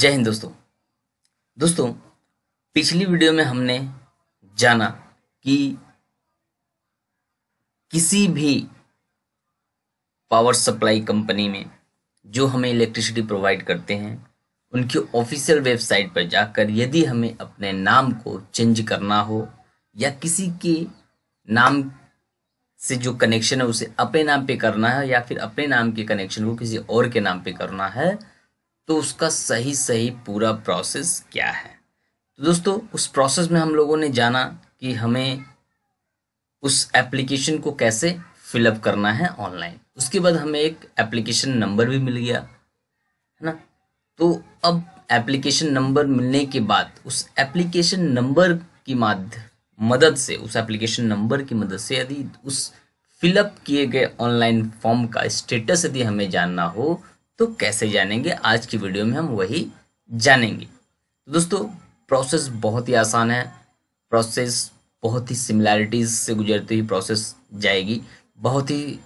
जय हिंद दोस्तों दोस्तों पिछली वीडियो में हमने जाना कि किसी भी पावर सप्लाई कंपनी में जो हमें इलेक्ट्रिसिटी प्रोवाइड करते हैं उनकी ऑफिशियल वेबसाइट पर जाकर यदि हमें अपने नाम को चेंज करना हो या किसी के नाम से जो कनेक्शन है उसे अपने नाम पे करना है या फिर अपने नाम के कनेक्शन को किसी और के नाम पे करना है तो उसका सही सही पूरा प्रोसेस क्या है तो दोस्तों उस प्रोसेस में हम लोगों ने जाना कि हमें उस एप्लीकेशन को कैसे फिलअप करना है ऑनलाइन उसके बाद हमें एक एप्लीकेशन नंबर भी मिल गया है ना तो अब एप्लीकेशन नंबर मिलने के बाद उस एप्लीकेशन नंबर की माध्य मदद से उस एप्लीकेशन नंबर की मदद से यदि उस फिलअप किए गए ऑनलाइन फॉर्म का स्टेटस यदि हमें जानना हो तो कैसे जानेंगे आज की वीडियो में हम वही जानेंगे तो दोस्तों प्रोसेस बहुत ही आसान है प्रोसेस बहुत ही सिमिलैरिटीज से गुजरती हुई प्रोसेस जाएगी बहुत ही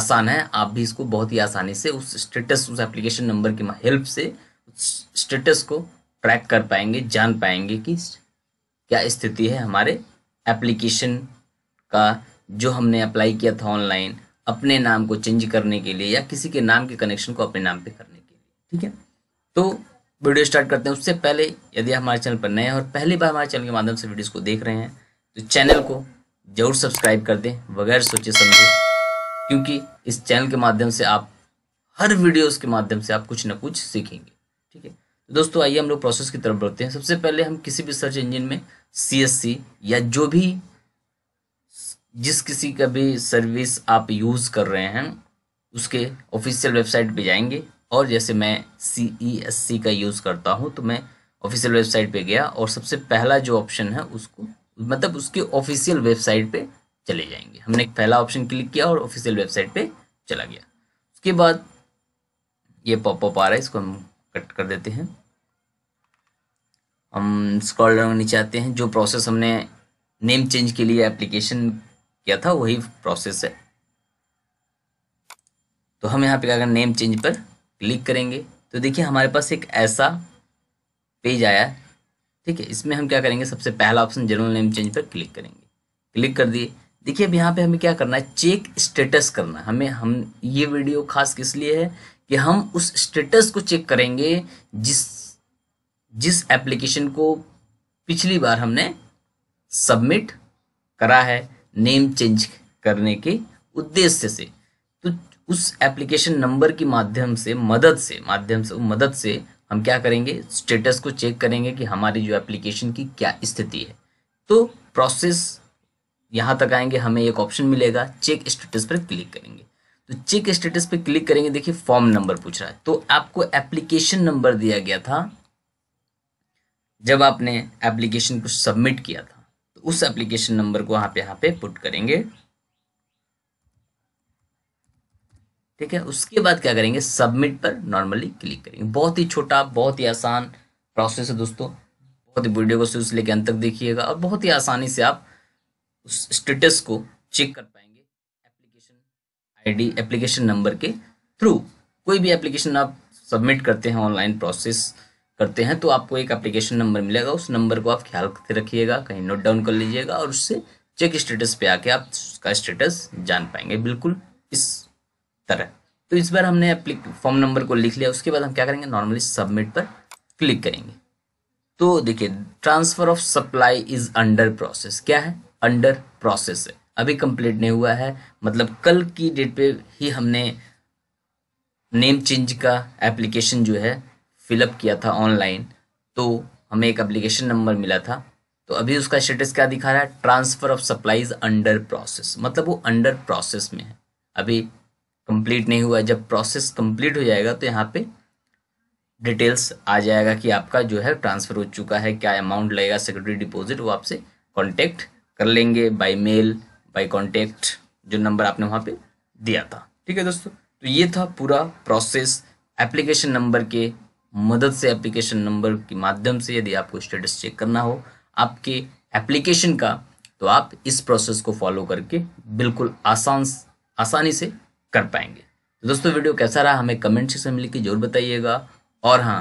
आसान है आप भी इसको बहुत ही आसानी से उस स्टेटस उस एप्लीकेशन नंबर की हेल्प से स्टेटस को ट्रैक कर पाएंगे जान पाएंगे कि क्या स्थिति है हमारे एप्लीकेशन का जो हमने अप्लाई किया था ऑनलाइन अपने नाम को चेंज करने के लिए या किसी के नाम के कनेक्शन को अपने नाम पे करने के लिए ठीक है तो वीडियो स्टार्ट करते हैं उससे पहले यदि आप हमारे चैनल पर नए हैं और पहली बार हमारे चैनल के माध्यम से वीडियोस को देख रहे हैं तो चैनल को जरूर सब्सक्राइब कर दें बगैर सोचे समझे क्योंकि इस चैनल के माध्यम से आप हर वीडियोज़ के माध्यम से आप कुछ ना कुछ सीखेंगे ठीक है तो दोस्तों आइए हम लोग प्रोसेस की तरफ बढ़ते हैं सबसे पहले हम किसी भी सर्च इंजिन में सी या जो भी जिस किसी का भी सर्विस आप यूज़ कर रहे हैं उसके ऑफिशियल वेबसाइट पे जाएंगे और जैसे मैं सी ई एस सी का यूज़ करता हूँ तो मैं ऑफिशियल वेबसाइट पे गया और सबसे पहला जो ऑप्शन है उसको मतलब उसके ऑफिशियल वेबसाइट पे चले जाएंगे हमने पहला ऑप्शन क्लिक किया और ऑफिशियल वेबसाइट पे चला गया उसके बाद ये पॉपअप आ रहा है इसको हम कट कर देते हैं हम स्क्रॉल डाउन नीचे आते हैं जो प्रोसेस हमने नेम चेंज के लिए एप्लीकेशन किया था वही प्रोसेस है तो हम यहाँ पे क्या करें नेम चेंज पर क्लिक करेंगे तो देखिए हमारे पास एक ऐसा पेज आया है ठीक है इसमें हम क्या करेंगे सबसे पहला ऑप्शन जनरल नेम चेंज पर क्लिक करेंगे क्लिक कर दिए देखिए अब यहाँ पे हमें क्या करना है चेक स्टेटस करना हमें हम ये वीडियो खास किस लिए है कि हम उस स्टेटस को चेक करेंगे जिस जिस एप्लीकेशन को पिछली बार हमने सबमिट करा है नेम चेंज करने के उद्देश्य से तो उस एप्लीकेशन नंबर की माध्यम से मदद से माध्यम से मदद से हम क्या करेंगे स्टेटस को चेक करेंगे कि हमारी जो एप्लीकेशन की क्या स्थिति है तो प्रोसेस यहाँ तक आएंगे हमें एक ऑप्शन मिलेगा चेक स्टेटस पर क्लिक करेंगे तो चेक स्टेटस पर क्लिक करेंगे देखिए फॉर्म नंबर पूछ रहा है तो आपको एप्लीकेशन नंबर दिया गया था जब आपने एप्लीकेशन को सबमिट किया था तो उस एप्लीकेशन नंबर को आप यहाँ पे पुट करेंगे ठीक है उसके बाद क्या करेंगे सबमिट पर नॉर्मली क्लिक करेंगे बहुत ही छोटा बहुत ही आसान प्रोसेस है दोस्तों बहुत ही वीडियो को शुरू लेके अंत तक देखिएगा और बहुत ही आसानी से आप उस स्टेटस को चेक कर पाएंगे एप्लीकेशन आईडी एप्लीकेशन नंबर के थ्रू कोई भी एप्लीकेशन आप सबमिट करते हैं ऑनलाइन प्रोसेस करते हैं तो आपको एक एप्लीकेशन नंबर मिलेगा उस नंबर को आप ख्याल करते रखिएगा कहीं नोट डाउन कर लीजिएगा और उससे चेक स्टेटस पे आके आप उसका स्टेटस जान पाएंगे बिल्कुल इस तरह तो इस बार हमने फॉर्म नंबर को लिख लिया उसके बाद हम क्या करेंगे नॉर्मली सबमिट पर क्लिक करेंगे तो देखिए transfer of supply is under process क्या है अंडर प्रोसेस है अभी कंप्लीट नहीं हुआ है मतलब कल की डेट पे ही हमने नेम चेंज का एप्लीकेशन जो है फिलअप किया था ऑनलाइन तो हमें एक अप्लीकेशन नंबर मिला था तो अभी उसका स्टेटस क्या दिखा रहा है transfer of supplies under process मतलब वो अंडर प्रोसेस में है अभी कंप्लीट नहीं हुआ जब प्रोसेस कंप्लीट हो जाएगा तो यहाँ पे डिटेल्स आ जाएगा कि आपका जो है ट्रांसफ़र हो चुका है क्या अमाउंट लगेगा सिक्योरिटी डिपॉजिट वो आपसे कांटेक्ट कर लेंगे बाय मेल बाय कांटेक्ट जो नंबर आपने वहाँ पे दिया था ठीक है दोस्तों तो ये था पूरा प्रोसेस एप्लीकेशन नंबर के मदद से एप्लीकेशन नंबर के माध्यम से यदि आपको स्टेटस चेक करना हो आपके एप्लीकेशन का तो आप इस प्रोसेस को फॉलो करके बिल्कुल आसान आसानी से कर पाएंगे तो दोस्तों वीडियो कैसा रहा हमें कमेंट सेक्शन में लिख के जरूर बताइएगा और हाँ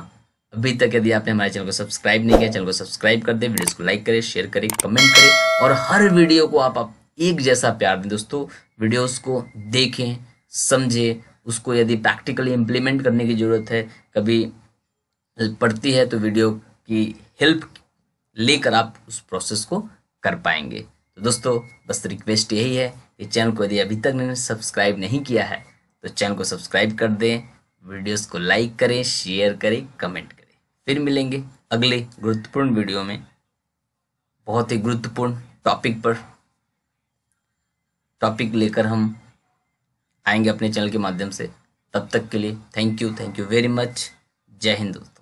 अभी तक यदि आपने हमारे चैनल को सब्सक्राइब नहीं किया चैनल को सब्सक्राइब कर दें वीडियोस को लाइक करें शेयर करें कमेंट करें और हर वीडियो को आप, आप एक जैसा प्यार दें दोस्तों वीडियोस को देखें समझें उसको यदि प्रैक्टिकली इम्प्लीमेंट करने की ज़रूरत है कभी हेल्प पड़ती है तो वीडियो की हेल्प लेकर आप उस प्रोसेस को कर पाएंगे तो दोस्तों बस रिक्वेस्ट यही है कि चैनल को यदि अभी तक मैंने सब्सक्राइब नहीं किया है तो चैनल को सब्सक्राइब कर दें वीडियोस को लाइक करें शेयर करें कमेंट करें फिर मिलेंगे अगले गुरुत्वपूर्ण वीडियो में बहुत ही गुरुत्वपूर्ण टॉपिक पर टॉपिक लेकर हम आएंगे अपने चैनल के माध्यम से तब तक के लिए thank you thank you very much जय हिंद